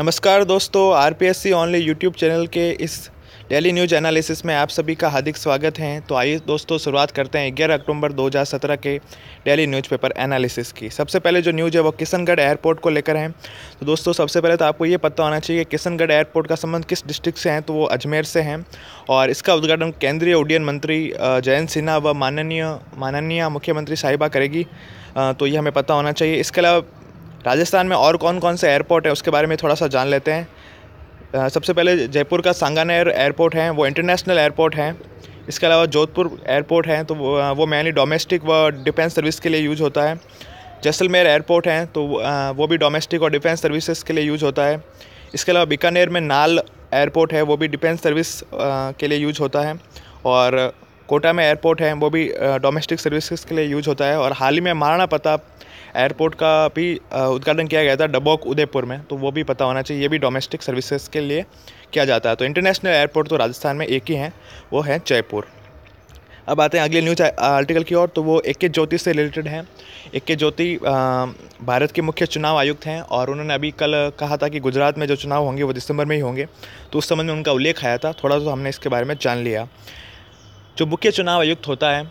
नमस्कार दोस्तों R P S C only YouTube channel के इस डेली न्यूज एनालिसिस में आप सभी का हार्दिक स्वागत है तो आइए दोस्तों शुरुआत करते हैं ग्यारह अक्टूबर 2017 के डेली न्यूज़पेपर एनालिसिस की सबसे पहले जो न्यूज़ है वो किशनगढ़ एयरपोर्ट को लेकर है तो दोस्तों सबसे पहले तो आपको ये पता होना चाहिए कि किशनगढ़ एयरपोर्ट का संबंध किस डिस्ट्रिक्ट से है तो वो अजमेर से हैं और इसका उद्घाटन केंद्रीय उड्डयन मंत्री जयंत सिन्हा व माननीय माननीय मुख्यमंत्री साहिबा करेगी तो ये हमें पता होना चाहिए इसके अलावा राजस्थान में और कौन कौन से एयरपोर्ट है उसके बारे में थोड़ा सा जान लेते हैं सबसे पहले जयपुर का सांगानेर एयरपोर्ट है वो इंटरनेशनल एयरपोर्ट है इसके अलावा जोधपुर एयरपोर्ट है तो वो मैनली डोमेस्टिक व डिफेंस सर्विस के लिए यूज होता है जैसलमेर एयरपोर्ट है तो वो भी डोमेस्टिक और डिफेंस सर्विसेज के लिए यूज होता है इसके अलावा बीकानेर में नाल एयरपोर्ट है वो भी डिफेंस सर्विस के लिए यूज होता है और कोटा में एयरपोर्ट है वो भी डोमेस्टिक सर्विसेज के लिए यूज होता है और हाल ही में महाराणा प्रताप एयरपोर्ट का भी उद्घाटन किया गया था डबोक उदयपुर में तो वो भी पता होना चाहिए ये भी डोमेस्टिक सर्विसेज के लिए किया जाता है तो इंटरनेशनल एयरपोर्ट तो राजस्थान में एक ही है वो है जयपुर अब आते हैं अगले न्यूज आर्टिकल की ओर तो वो ए के ज्योति से रिलेटेड हैं ए के ज्योति भारत के मुख्य चुनाव आयुक्त हैं और उन्होंने अभी कल कहा था कि गुजरात में जो चुनाव होंगे वो दिसंबर में ही होंगे तो उस संबंध में उनका उल्लेख आया था थोड़ा सा तो हमने इसके बारे में जान लिया जो मुख्य चुनाव आयुक्त होता है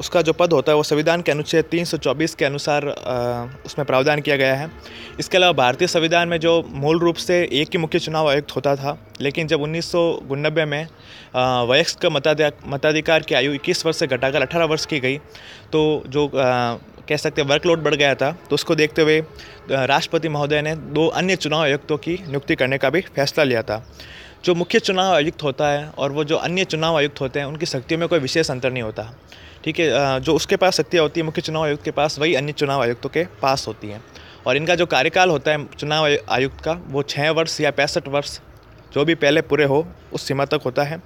उसका जो पद होता है वो संविधान के अनुच्छेद 324 के अनुसार उसमें प्रावधान किया गया है इसके अलावा भारतीय संविधान में जो मूल रूप से एक ही मुख्य चुनाव आयुक्त होता था लेकिन जब उन्नीस में वयस्क मताधिकार की आयु 21 वर्ष से घटाकर 18 वर्ष की गई तो जो कह सकते हैं वर्कलोड बढ़ गया था तो उसको देखते हुए राष्ट्रपति महोदय ने दो अन्य चुनाव आयुक्तों की नियुक्ति करने का भी फैसला लिया था जो मुख्य चुनाव आयुक्त होता है और वो जो अन्य चुनाव आयुक्त होते हैं उनकी शक्तियों में कोई विशेष अंतर नहीं होता ठीक है जो उसके पास शक्तियाँ होती है मुख्य चुनाव आयुक्त के पास वही अन्य चुनाव आयुक्तों के पास होती हैं और इनका जो कार्यकाल होता है चुनाव आयुक्त का वो छः वर्ष या पैंसठ वर्ष जो भी पहले पूरे हो उस सीमा तक होता है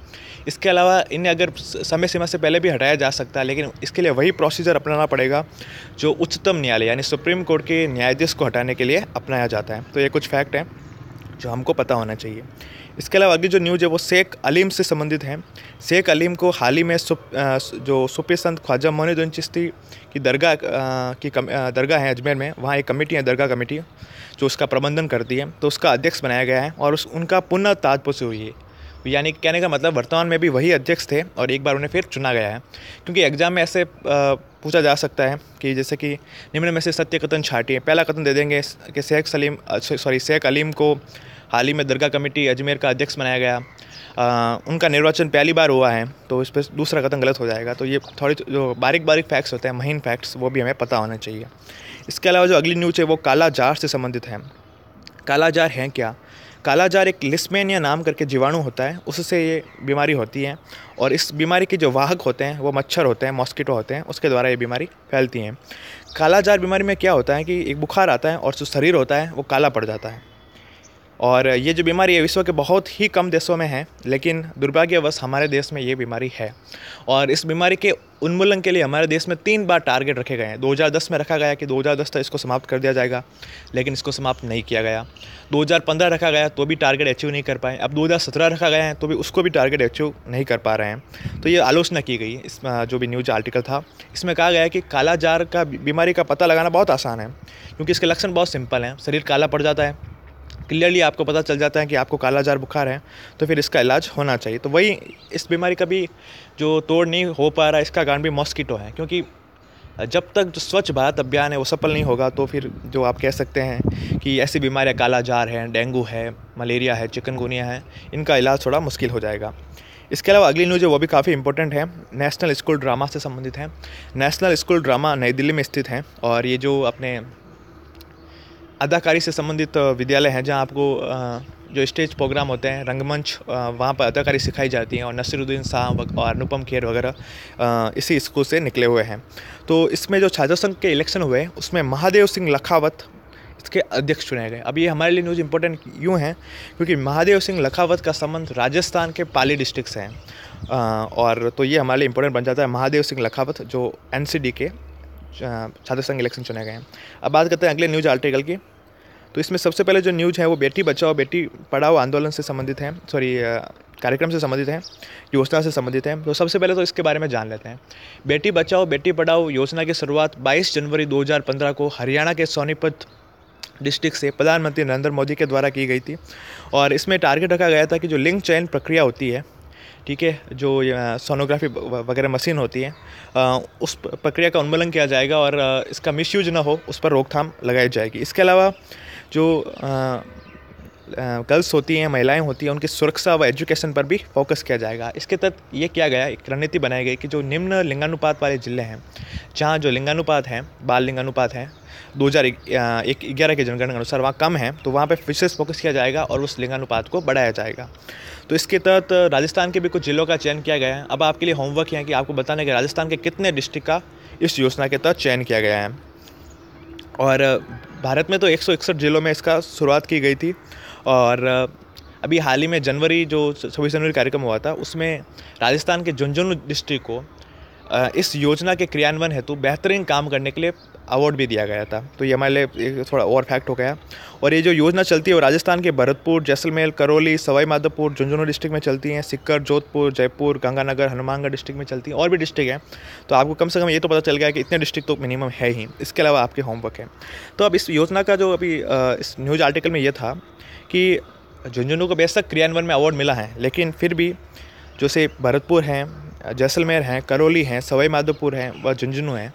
इसके अलावा इन्हें अगर समय सीमा से पहले भी हटाया जा सकता है लेकिन इसके लिए वही प्रोसीजर अपनाना पड़ेगा जो उच्चतम न्यायालय यानी सुप्रीम कोर्ट के न्यायाधीश को हटाने के लिए अपनाया जाता है तो ये कुछ फैक्ट हैं जो हमको पता होना चाहिए इसके अलावा अगली जो न्यूज है वो शेख अलीम से संबंधित है शेख अलीम को हाल ही में सुप, आ, जो सूफी संत ख्वाजा मोहनुद्दीन चिश्ती की दरगाह की कम, दरगाह है अजमेर में वहाँ एक कमेटी है दरगाह कमेटी जो उसका प्रबंधन करती है तो उसका अध्यक्ष बनाया गया है और उस उनका पुनः ताजपुर से हुई है यानी कहने का मतलब वर्तमान में भी वही अध्यक्ष थे और एक बार उन्हें फिर चुना गया है क्योंकि एग्ज़ाम में ऐसे पूछा जा सकता है कि जैसे कि निम्न में से सत्य कथन छाटिए पहला कथन दे देंगे कि शेख सलीम सॉरी शेख अलीम को हाल ही में दरगाह कमेटी अजमेर का अध्यक्ष बनाया गया आ, उनका निर्वाचन पहली बार हुआ है तो इस पर दूसरा कथन गलत हो जाएगा तो ये थोड़ी जो बारीक बारीक फैक्ट्स होते हैं महीन फैक्ट्स वो भी हमें पता होना चाहिए इसके अलावा जो अगली न्यूज है वो काला जार से संबंधित है काला जार हैं क्या कालाजार एक लिस्मेनिया नाम करके जीवाणु होता है उससे ये बीमारी होती है और इस बीमारी के जो वाहक होते हैं वो मच्छर होते हैं मॉस्किटो होते हैं उसके द्वारा ये बीमारी फैलती हैं कालाजार बीमारी में क्या होता है कि एक बुखार आता है और जो शरीर होता है वो काला पड़ जाता है और ये जो बीमारी है विश्व के बहुत ही कम देशों में है लेकिन दुर्भाग्यवश हमारे देश में ये बीमारी है और इस बीमारी के उन्मूलन के लिए हमारे देश में तीन बार टारगेट रखे गए हैं 2010 में रखा गया कि 2010 तक इसको समाप्त कर दिया जाएगा लेकिन इसको समाप्त नहीं किया गया 2015 रखा गया तो भी टारगेट अचीव नहीं कर पाए अब 2017 रखा गया है तो भी उसको भी टारगेट अचीव नहीं कर पा रहे हैं तो ये आलोचना की गई इस जो भी न्यूज आर्टिकल था इसमें कहा गया कि कालाजार का बीमारी का पता लगाना बहुत आसान है क्योंकि इसके लक्षण बहुत सिंपल हैं शरीर काला पड़ जाता है क्लियरली आपको पता चल जाता है कि आपको कालाजार बुखार है तो फिर इसका इलाज होना चाहिए तो वही इस बीमारी का भी जो तोड़ नहीं हो पा रहा इसका कारण भी मॉस्किटो है क्योंकि जब तक जो स्वच्छ भारत अभियान है वो सफल नहीं होगा तो फिर जो आप कह सकते हैं कि ऐसी बीमारियाँ कालाजार है डेंगू है मलेरिया है चिकनगुनिया है इनका इलाज थोड़ा मुश्किल हो जाएगा इसके अलावा अगली न्यूज़ है वो भी काफ़ी इंपॉर्टेंट है नेशनल स्कूल ड्रामा से संबंधित है नेशनल स्कूल ड्रामा नई दिल्ली में स्थित है और ये जो अपने अदाकारी से संबंधित विद्यालय हैं जहाँ आपको जो स्टेज प्रोग्राम होते हैं रंगमंच वहाँ पर अदाकारी सिखाई जाती है और नसरुद्दीन शाह और अनुपम खेर वगैरह इसी स्कूल से निकले हुए हैं तो इसमें जो छात्र संघ के इलेक्शन हुए उसमें महादेव सिंह लखावत इसके अध्यक्ष चुने गए अब ये हमारे लिए न्यूज़ इंपॉर्टेंट यूँ है क्योंकि महादेव सिंह लखावत का संबंध राजस्थान के पाली डिस्ट्रिक्ट से है और तो ये हमारे लिए इंपॉर्टेंट बन जाता है महादेव सिंह लखावत जो एन के छात्र संघ इलेक्शन चुने गए हैं अब बात करते हैं अगले न्यूज़ आर्टिकल की तो इसमें सबसे पहले जो न्यूज है वो बेटी बचाओ बेटी पढ़ाओ आंदोलन से संबंधित हैं सॉरी कार्यक्रम से संबंधित हैं योजना से संबंधित हैं तो सबसे पहले तो इसके बारे में जान लेते हैं बेटी बचाओ बेटी पढ़ाओ योजना की शुरुआत 22 जनवरी 2015 को हरियाणा के सोनीपत डिस्ट्रिक्ट से प्रधानमंत्री नरेंद्र मोदी के द्वारा की गई थी और इसमें टारगेट रखा गया था कि जो लिंक चयन प्रक्रिया होती है ठीक है जो सोनोग्राफी वगैरह मशीन होती है उस प्रक्रिया का उन्मूलन किया जाएगा और इसका मिसयूज ना हो उस पर रोकथाम लगाई जाएगी इसके अलावा जो गर्ल्स होती हैं महिलाएं होती हैं उनकी सुरक्षा व एजुकेशन पर भी फोकस किया जाएगा इसके तहत ये किया गया एक रणनीति बनाई गई कि जो निम्न लिंगानुपात वाले ज़िले हैं जहाँ जो लिंगानुपात हैं बाल लिंगानुपात हैं दो हज़ार एक ग्यारह के जनगणना अनुसार वहाँ कम है तो वहाँ पर विशेष फोकस किया जाएगा और उस लिंगानुपात को बढ़ाया जाएगा तो इसके तहत राजस्थान के भी कुछ ज़िलों का चयन किया गया है अब आपके लिए होमवर्क है कि आपको बताना के कि राजस्थान के कितने डिस्ट्रिक्ट का इस योजना के तहत चयन किया गया है और भारत में तो एक ज़िलों में इसका शुरुआत की गई थी और अभी हाल ही में जनवरी जो छब्बीस जनवरी कार्यक्रम हुआ था उसमें राजस्थान के झुंझुनू डिस्ट्रिक्ट को इस योजना के क्रियान्वयन हेतु बेहतरीन काम करने के लिए अवार्ड भी दिया गया था तो ये हमारे लिए थोड़ा और फैक्ट हो गया और ये जो योजना चलती है वो राजस्थान के भरतपुर जैसलमेर करौली सवाई माधोपुर झुंझुनू डिस्ट्रिक्ट में चलती हैं सिक्कर जोधपुर जयपुर गंगानगर हनुमानगढ़ डिस्ट्रिक्ट में चलती हैं और भी डिस्ट्रिक्ट हैं तो आपको कम से कम ये तो पता चल गया कि इतने डिस्ट्रिक्ट तो मिनिमम है ही इसके अलावा आपके होमवर्क है तो अब इस योजना का जो अभी इस न्यूज़ आर्टिकल में ये था कि झुंझुनू को बेशक क्रियान्वयन में अवार्ड मिला है लेकिन फिर भी जैसे भरतपुर हैं जैसलमेर हैं करौली हैं सवाई माधोपुर हैं व झुंझुनू हैं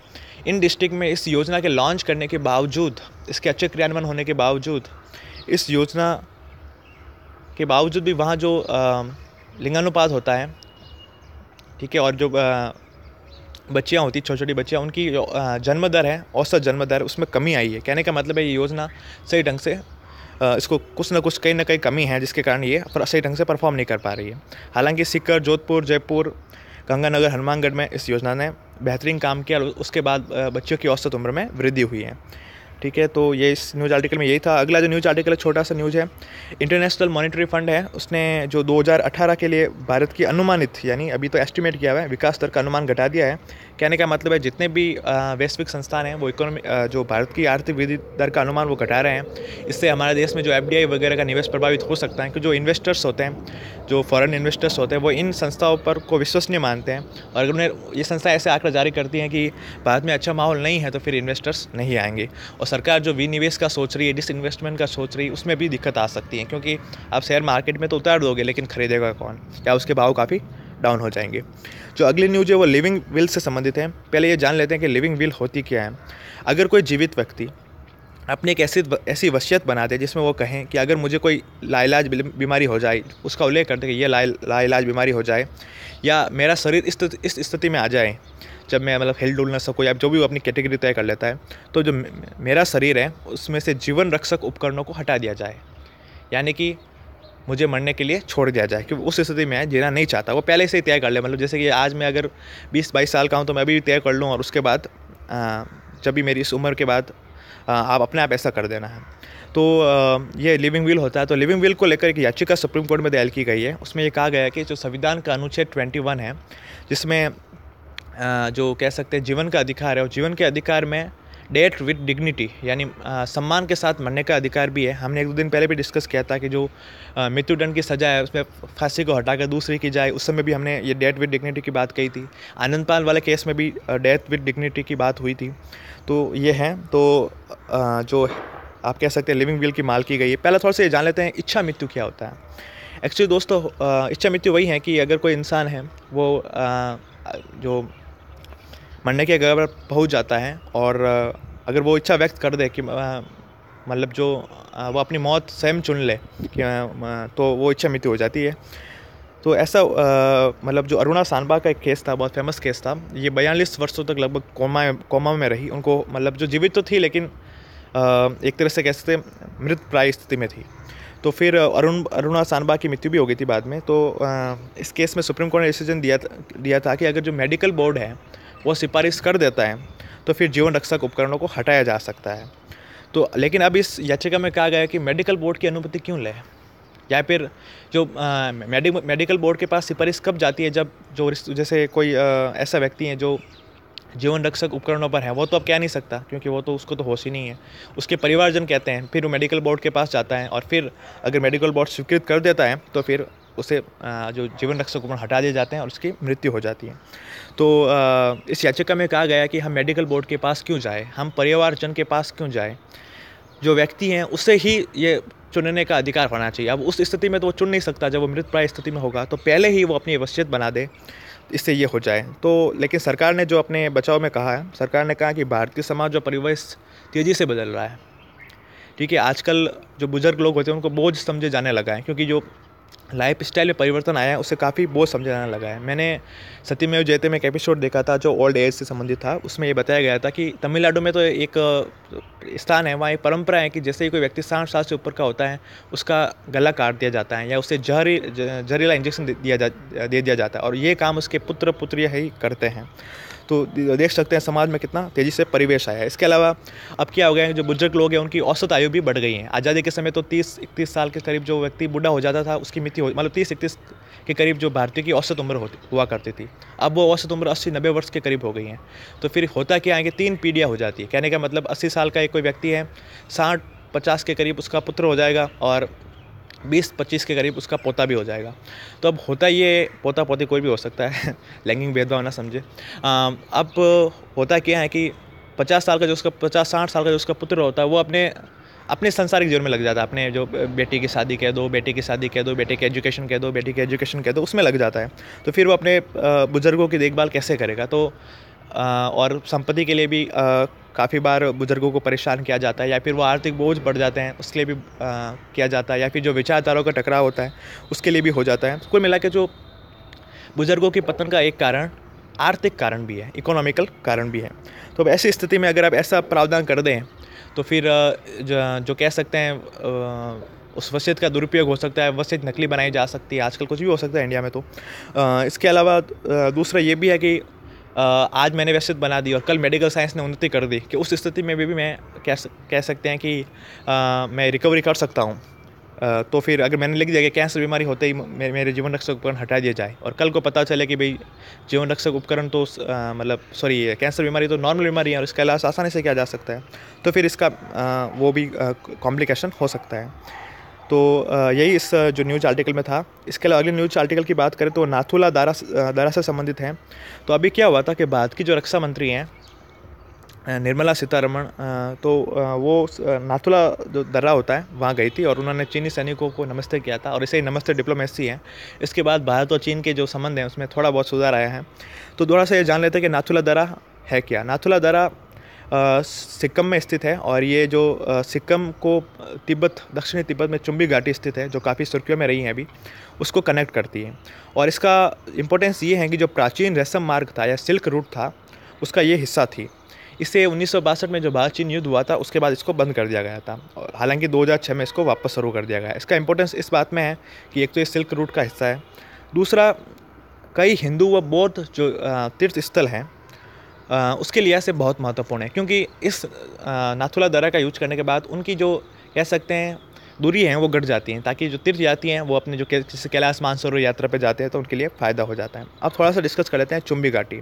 इन डिस्ट्रिक्ट में इस योजना के लॉन्च करने के बावजूद इसके अच्छे क्रियान्वयन होने के बावजूद इस योजना के बावजूद भी वहाँ जो लिंगानुपात होता है ठीक है और जो बच्चियाँ होती छोटी छोटी बच्चियाँ उनकी जो जन्म दर है औसत जन्म दर उसमें कमी आई है कहने का मतलब है ये योजना सही ढंग से इसको कुछ ना कुछ कहीं ना कहीं कमी है जिसके कारण ये सही ढंग से परफॉर्म नहीं कर पा रही है हालांकि सिक्कर जोधपुर जयपुर गंगानगर हनुमानगढ़ में इस योजना ने बेहतरीन काम किया और उसके बाद बच्चों की औसत उम्र में वृद्धि हुई है ठीक है तो ये इस न्यूज़ आर्टिकल में यही था अगला जो न्यूज़ आर्टिकल है छोटा सा न्यूज़ है इंटरनेशनल मॉनिटरी फंड है उसने जो 2018 के लिए भारत की अनुमानित यानी अभी तो एस्टिमेट किया हुआ है विकास दर का अनुमान घटा दिया है कहने का मतलब है जितने भी वैश्विक संस्थान हैं वो इकोनॉमी जो भारत की आर्थिक वृद्धि दर का अनुमान वो घटा रहे हैं इससे हमारे देश में जो एफ वगैरह का निवेश प्रभावित हो सकता है कि जो इन्वेस्टर्स होते हैं जो फॉरेन इन्वेस्टर्स होते हैं वो इन संस्थाओं पर को विश्वसनीय मानते हैं और अगर उन्हें ये संस्था ऐसे आंकड़ा जारी करती हैं कि भारत में अच्छा माहौल नहीं है तो फिर इन्वेस्टर्स नहीं आएंगे और सरकार जो विनिवेश का सोच रही है डिस इन्वेस्टमेंट का सोच रही है उसमें भी दिक्कत आ सकती है क्योंकि आप शेयर मार्केट में तो उतार दोगे लेकिन खरीदेगा कौन या उसके भाव काफ़ी डाउन हो जाएंगे जो अगली न्यूज है वो लिविंग विल से संबंधित है पहले ये जान लेते हैं कि लिविंग विल होती क्या है अगर कोई जीवित व्यक्ति अपनी एक ऐसी ऐसी वसीयत बना दे जिसमें वो कहें कि अगर मुझे कोई लाइलाज बीमारी हो जाए उसका उल्लेख करते हैं कि यह लाइलाज बीमारी हो जाए या मेरा शरीर इस इस स्थिति में आ जाए जब मैं मतलब हिल डुल न सकूँ या जो भी वो अपनी कैटेगरी तय कर लेता है तो जो मेरा शरीर है उसमें से जीवन रक्षक उपकरणों को हटा दिया जाए यानी कि मुझे मरने के लिए छोड़ दिया जाए क्योंकि उस स्थिति में जीना नहीं चाहता वो पहले से ही तय कर ले मतलब जैसे कि आज मैं अगर बीस बाईस साल का हूँ तो मैं अभी तय कर लूँ और उसके बाद जब भी मेरी इस उम्र के बाद आप अपने आप ऐसा कर देना है तो ये लिविंग विल होता है तो लिविंग विल को लेकर एक याचिका सुप्रीम कोर्ट में दायर की गई है उसमें ये कहा गया है कि जो संविधान का अनुच्छेद 21 है जिसमें जो कह सकते हैं जीवन का अधिकार है और जीवन के अधिकार में डेट विथ डिग्निटी यानी सम्मान के साथ मरने का अधिकार भी है हमने एक दो दिन पहले भी डिस्कस किया था कि जो मृत्युदंड की सज़ा है उसमें फांसी को हटाकर दूसरी की जाए उस समय भी हमने ये डेट विथ डिग्निटी की बात कही थी आनंदपाल वाले केस में भी डेथ विथ डिग्निटी की बात हुई थी तो ये है तो आ, जो आप कह सकते हैं लिविंग विल की माल की गई है पहला थोड़ा सा ये जान लेते हैं इच्छा मृत्यु क्या होता है एक्चुअली दोस्तों इच्छा मृत्यु वही है कि अगर कोई इंसान है वो आ, जो मरने के अगर पहुँच जाता है और अगर वो इच्छा व्यक्त कर दे कि मतलब जो वो अपनी मौत स्वयं चुन ले कि तो वो इच्छा मृत्यु हो जाती है तो ऐसा मतलब जो अरुणा सानबा का एक केस था बहुत फेमस केस था ये बयालीस वर्षों तक लगभग कोमा कोमा में रही उनको मतलब जो जीवित तो थी लेकिन एक तरह से कह सकते मृत प्राय स्थिति में थी तो फिर अरुण अरुणा सानबा की मृत्यु भी हो गई थी बाद में तो इस केस में सुप्रीम कोर्ट ने डिसीजन दिया दिया था कि अगर जो मेडिकल बोर्ड है वो सिफारिश कर देता है तो फिर जीवन रक्षक उपकरणों को हटाया जा सकता है तो लेकिन अब इस याचिका में कहा गया कि मेडिकल बोर्ड की अनुमति क्यों ले या फिर जो मेडि मेडिकल बोर्ड के पास सिफारिश कब जाती है जब जो जैसे कोई आ, ऐसा व्यक्ति है जो जीवन रक्षक उपकरणों पर है वो तो अब कह नहीं सकता क्योंकि वो तो उसको तो होश ही नहीं है उसके परिवारजन कहते हैं फिर वो मेडिकल बोर्ड के पास जाता है और फिर अगर मेडिकल बोर्ड स्वीकृत कर देता है तो फिर उसे जो जीवन रक्षक उपकरण हटा दिए जाते हैं और उसकी मृत्यु हो जाती है तो इस याचिका में कहा गया कि हम मेडिकल बोर्ड के पास क्यों जाए हम परिवारजन के पास क्यों जाए जो व्यक्ति हैं उसे ही ये चुनने का अधिकार होना चाहिए अब उस स्थिति में तो वो चुन नहीं सकता जब वो मृत प्राय स्थिति में होगा तो पहले ही वो अपनी वसीयत बना दे इससे ये हो जाए तो लेकिन सरकार ने जो अपने बचाव में कहा है सरकार ने कहा कि भारतीय समाज जो परिवेश तेज़ी से बदल रहा है ठीक है आजकल जो बुज़ुर्ग लोग होते हैं उनको बोझ समझे जाने लगा है क्योंकि जो लाइफ स्टाइल में परिवर्तन आया है उसे काफ़ी बोझ समझाने आने लगा है मैंने सत्यमेव जयते में एक एपिसोड देखा था जो ओल्ड एज से संबंधित था उसमें ये बताया गया था कि तमिलनाडु में तो एक स्थान है वहाँ एक परंपरा है कि जैसे ही कोई व्यक्ति साठ साल से ऊपर का होता है उसका गला काट दिया जाता है या उसे जहरी जहरीला इंजेक्शन दिया जा दे दिया जाता है और ये काम उसके पुत्र पुत्रिया ही करते हैं तो देख सकते हैं समाज में कितना तेज़ी से परिवेश आया है इसके अलावा अब क्या हो गया है जो बुजुर्ग लोग हैं उनकी औसत आयु भी बढ़ गई है आज़ादी के समय तो तीस इकतीस साल के करीब जो व्यक्ति बूढ़ा हो जाता था उसकी मिति मतलब तीस इकतीस के करीब जो भारतीय की औसत उम्र होती हुआ करती थी अब वो औसत उम्र अस्सी नब्बे वर्ष के करीब हो गई है तो फिर होता क्या है कि तीन पीढ़ियाँ हो जाती है कहने का मतलब अस्सी साल का एक कोई व्यक्ति है साठ पचास के करीब उसका पुत्र हो जाएगा और बीस पच्चीस के करीब उसका पोता भी हो जाएगा तो अब होता ये पोता पोती कोई भी हो सकता है लैंगिंग भेदभाव ना समझे अब होता क्या है कि पचास साल का जो उसका पचास साठ साल का जो उसका पुत्र होता है वो अपने अपने संसारिक जीवन में लग जाता है अपने जो बेटी की शादी कह दो बेटी की शादी कह दो बेटे की एजुकेशन कह दो बेटी की एजुकेशन कह दो उसमें लग जाता है तो फिर वो अपने बुज़ुर्गों की देखभाल कैसे करेगा तो और संपत्ति के लिए भी काफ़ी बार बुज़ुर्गों को परेशान किया जाता है या फिर वो आर्थिक बोझ बढ़ जाते हैं उसके लिए भी किया जाता है या फिर जो विचारधाराओं का टकराव होता है उसके लिए भी हो जाता है कुल मिला के जो बुज़ुर्गों के पतन का एक कारण आर्थिक कारण भी है इकोनॉमिकल कारण भी है तो अब ऐसी स्थिति में अगर आप ऐसा प्रावधान कर दें तो फिर जो, जो कह सकते हैं उस वसीयत का दुरुपयोग हो सकता है वसीयत नकली बनाई जा सकती है आजकल कुछ भी हो सकता है इंडिया में तो इसके अलावा दूसरा ये भी है कि आज मैंने व्यवस्थित बना दी और कल मेडिकल साइंस ने उन्नति कर दी कि उस स्थिति में भी, भी मैं कह कह सकते हैं कि आ, मैं रिकवरी कर सकता हूँ तो फिर अगर मैंने लिख दिया कि कैंसर बीमारी होते ही मेरे जीवन रक्षक उपकरण हटा दिया जाए और कल को पता चले कि भाई जीवन रक्षक उपकरण तो मतलब सॉरी कैंसर बीमारी तो नॉर्मल बीमारी है और इसका इलाज आसानी से किया जा सकता है तो फिर इसका आ, वो भी कॉम्प्लिकेशन हो सकता है तो यही इस जो न्यूज आर्टिकल में था इसके अलावा अगले न्यूज आर्टिकल की बात करें तो नाथुला दारा दारा से संबंधित हैं तो अभी क्या हुआ था कि भारत की जो रक्षा मंत्री हैं निर्मला सीतारमण तो वो नाथुला जो दर्रा होता है वहाँ गई थी और उन्होंने चीनी सैनिकों को नमस्ते किया था और इसे ही नमस्ते डिप्लोमेसी है इसके बाद भारत और चीन के जो संबंध हैं उसमें थोड़ा बहुत सुधार आया है तो थोड़ा सा ये जान लेते हैं कि नाथुला दर्रा है क्या नाथुला दर्रा सिक्किम में स्थित है और ये जो सिक्किम को तिब्बत दक्षिणी तिब्बत में चुंबी घाटी स्थित है जो काफ़ी सुर्खियों में रही है अभी उसको कनेक्ट करती है और इसका इम्पोर्टेंस ये है कि जो प्राचीन रेशम मार्ग था या सिल्क रूट था उसका ये हिस्सा थी इसे उन्नीस में जो भारत चीन युद्ध हुआ था उसके बाद इसको बंद कर दिया गया था और हालांकि 2006 में इसको वापस शुरू कर दिया गया इसका इंपॉर्टेंस इस बात में है कि एक तो ये सिल्क रूट का हिस्सा है दूसरा कई हिंदू व बौद्ध जो तीर्थ स्थल हैं उसके लिहाज से बहुत महत्वपूर्ण है क्योंकि इस नाथुला दरा का यूज करने के बाद उनकी जो कह सकते हैं दूरी हैं वो घट जाती हैं ताकि जो तीर्थ जाती हैं वो अपने जो जैसे कैलाश मानसरो यात्रा पे जाते हैं तो उनके लिए फ़ायदा हो जाता है अब थोड़ा सा डिस्कस कर लेते हैं चुम्बी घाटी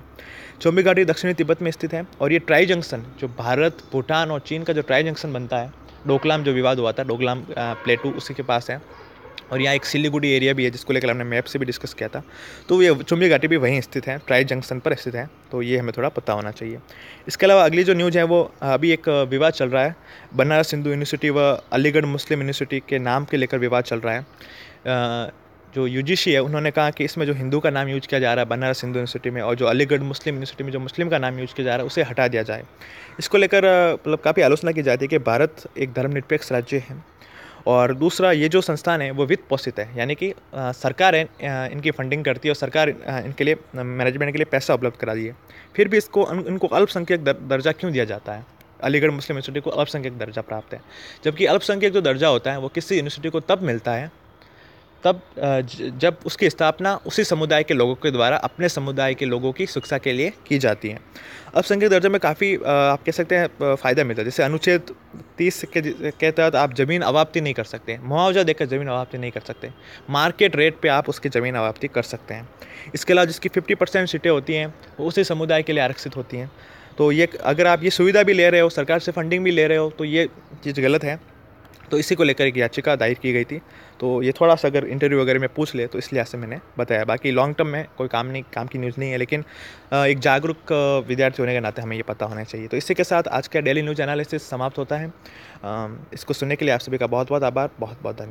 चुम्बी घाटी दक्षिणी तिब्बत में स्थित है और ये ट्राई जंक्शन जो भारत भूटान और चीन का जो ट्राई जंक्शन बनता है डोकलाम जो विवाद हुआ था डोकलाम प्लेटू उसी के पास है और यहाँ एक सिलीगुड़ी एरिया भी है जिसको लेकर हमने मैप से भी डिस्कस किया था तो ये चुंबी घाटी भी वहीं स्थित है ट्राई जंक्शन पर स्थित है तो ये हमें थोड़ा पता होना चाहिए इसके अलावा अगली जो न्यूज़ है वो अभी एक विवाद चल रहा है बनारस हिंदू यूनिवर्सिटी व अलीगढ़ मुस्लिम यूनिवर्सिटी के नाम के लेकर विवाद चल रहा है जो यू है उन्होंने कहा कि इसमें जो हिंदू का नाम यूज किया जा रहा है बनारस हिंदू यूनिवर्सिटी में और जो अलीगढ़ मुस्लिम यूनिवर्सिटी में जो मुस्लिम का नाम यूज किया जा रहा है उसे हटा दिया जाए इसको लेकर मतलब काफ़ी आलोचना की जाती है कि भारत एक धर्मनिरपेक्ष राज्य है और दूसरा ये जो संस्थान है वो वित्त पोषित है यानी कि सरकार है इनकी फंडिंग करती है और सरकार इनके लिए मैनेजमेंट के लिए पैसा उपलब्ध करा दी है फिर भी इसको इनको अल्पसंख्यक दर्जा क्यों दिया जाता है अलीगढ़ मुस्लिम यूनिवर्सिटी को अल्पसंख्यक दर्जा प्राप्त है जबकि अल्पसंख्यक जो दर्जा होता है वो किसी यूनिवर्सिटी को तब मिलता है तब जब उसकी स्थापना उसी समुदाय के लोगों के द्वारा अपने समुदाय के लोगों की शिक्षा के लिए की जाती है अब संघीय दर्जा में काफ़ी आप कह सकते हैं फ़ायदा मिलता है जैसे अनुच्छेद तीस के के तहत आप ज़मीन अवाप्ति नहीं कर सकते मुआवजा देकर ज़मीन अवाप्ति नहीं कर सकते मार्केट रेट पे आप उसकी ज़मीन अवाप्ति कर सकते हैं इसके अलावा जिसकी फिफ्टी परसेंट सीटें होती हैं वो उसी समुदाय के लिए आरक्षित होती हैं तो ये अगर आप ये सुविधा भी ले रहे हो सरकार से फंडिंग भी ले रहे हो तो ये चीज़ गलत है तो इसी को लेकर एक याचिका दायर की गई थी तो ये थोड़ा सा अगर इंटरव्यू वगैरह में पूछ ले तो इस लिहाज से मैंने बताया बाकी लॉन्ग टर्म में कोई काम नहीं काम की न्यूज़ नहीं है लेकिन एक जागरूक विद्यार्थी होने के नाते हमें ये पता होना चाहिए तो इसी के साथ आज का डेली न्यूज़ एनालिसिस समाप्त होता है इसको सुनने के लिए आप सभी का बहुत बहुत आभार बहुत बहुत धन्यवाद